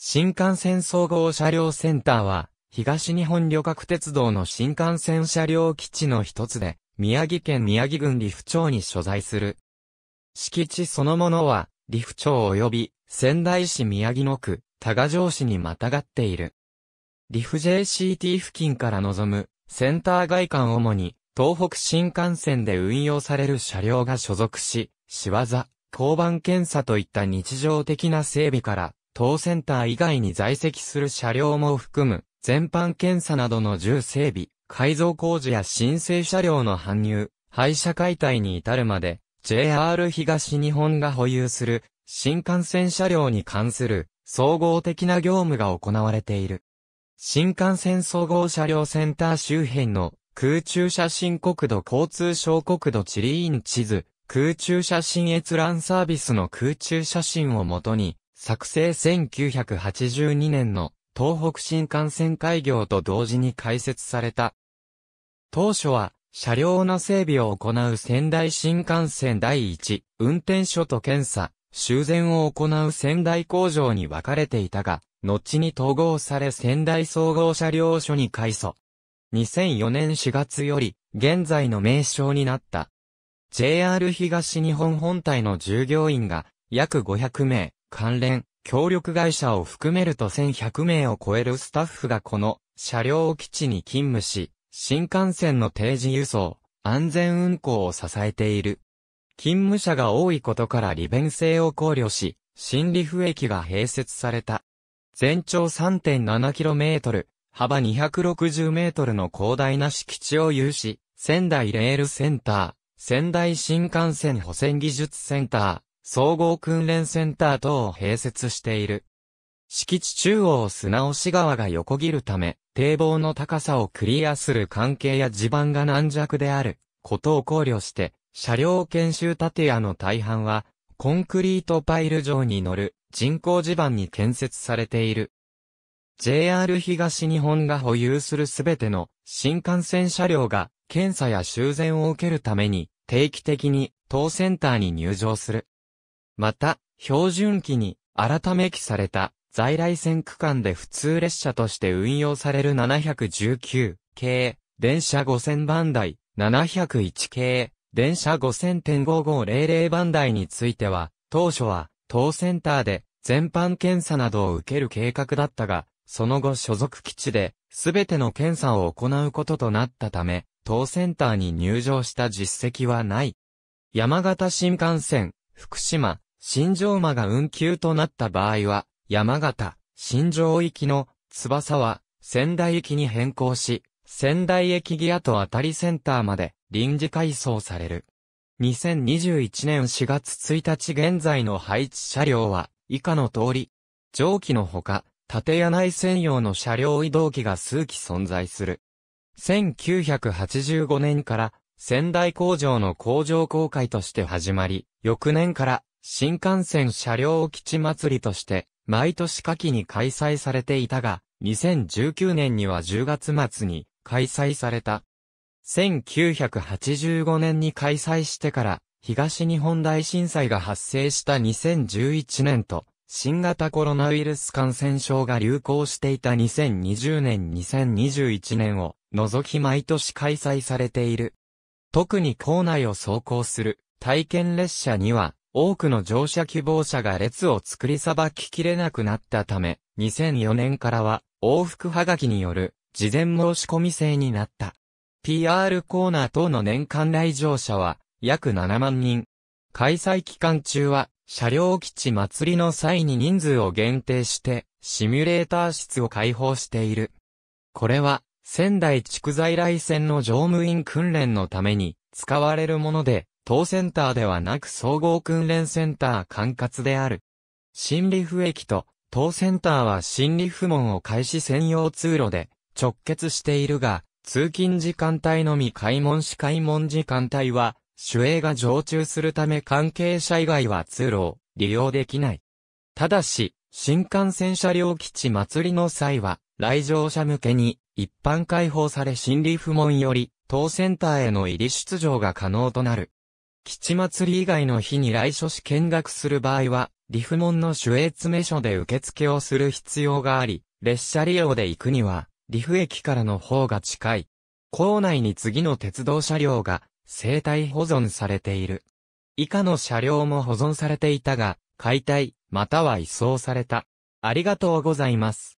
新幹線総合車両センターは、東日本旅客鉄道の新幹線車両基地の一つで、宮城県宮城郡利府町に所在する。敷地そのものは、利府町及び仙台市宮城野区、多賀城市にまたがっている。利府 JCT 付近から望む、センター外観主に、東北新幹線で運用される車両が所属し、仕業、交番検査といった日常的な整備から、当センター以外に在籍する車両も含む、全般検査などの重整備、改造工事や申請車両の搬入、廃車解体に至るまで、JR 東日本が保有する新幹線車両に関する総合的な業務が行われている。新幹線総合車両センター周辺の空中写真国土交通省国土地理院地図、空中写真閲覧サービスの空中写真をもとに、作成1982年の東北新幹線開業と同時に開設された。当初は、車両の整備を行う仙台新幹線第一、運転所と検査、修繕を行う仙台工場に分かれていたが、後に統合され仙台総合車両所に改組。2004年4月より、現在の名称になった。JR 東日本本体の従業員が、約500名、関連、協力会社を含めると1100名を超えるスタッフがこの車両を基地に勤務し、新幹線の定時輸送、安全運行を支えている。勤務者が多いことから利便性を考慮し、新利府駅が併設された。全長 3.7km、幅 260m の広大な敷地を有し、仙台レールセンター、仙台新幹線保線技術センター、総合訓練センター等を併設している。敷地中央を砂押し川が横切るため、堤防の高さをクリアする関係や地盤が軟弱であることを考慮して、車両研修建屋の大半は、コンクリートパイル状に乗る人工地盤に建設されている。JR 東日本が保有するすべての新幹線車両が検査や修繕を受けるために定期的に当センターに入場する。また、標準期に改め期された在来線区間で普通列車として運用される719系、電車5000番台、701系、電車5000.5500番台については、当初は、当センターで全般検査などを受ける計画だったが、その後所属基地で、すべての検査を行うこととなったため、当センターに入場した実績はない。山形新幹線、福島、新城間が運休となった場合は、山形、新城行きの翼は仙台行きに変更し、仙台駅ギアと当たりセンターまで臨時改装される。2021年4月1日現在の配置車両は以下の通り、蒸気のほか、建屋内専用の車両移動機が数機存在する。1985年から仙台工場の工場公開として始まり、翌年から新幹線車両基地祭りとして、毎年夏季に開催されていたが、2019年には10月末に開催された。1985年に開催してから、東日本大震災が発生した2011年と、新型コロナウイルス感染症が流行していた2020年2021年を除き毎年開催されている。特に校内を走行する体験列車には多くの乗車希望者が列を作りさばききれなくなったため、2004年からは往復はがきによる事前申し込み制になった。PR コーナー等の年間来場者は約7万人。開催期間中は車両基地祭りの際に人数を限定してシミュレーター室を開放している。これは仙台地区在来線の乗務員訓練のために使われるもので、当センターではなく総合訓練センター管轄である。新理不駅と当センターは新理不門を開始専用通路で直結しているが、通勤時間帯のみ開門し開門時間帯は、守衛が常駐するため関係者以外は通路を利用できない。ただし、新幹線車両基地祭りの際は、来場者向けに一般開放され新理不門より、当センターへの入り出場が可能となる。基地祭り以外の日に来所し見学する場合は、リフモンの守衛詰め所で受付をする必要があり、列車利用で行くには、リフ駅からの方が近い。校内に次の鉄道車両が生体保存されている。以下の車両も保存されていたが、解体、または移送された。ありがとうございます。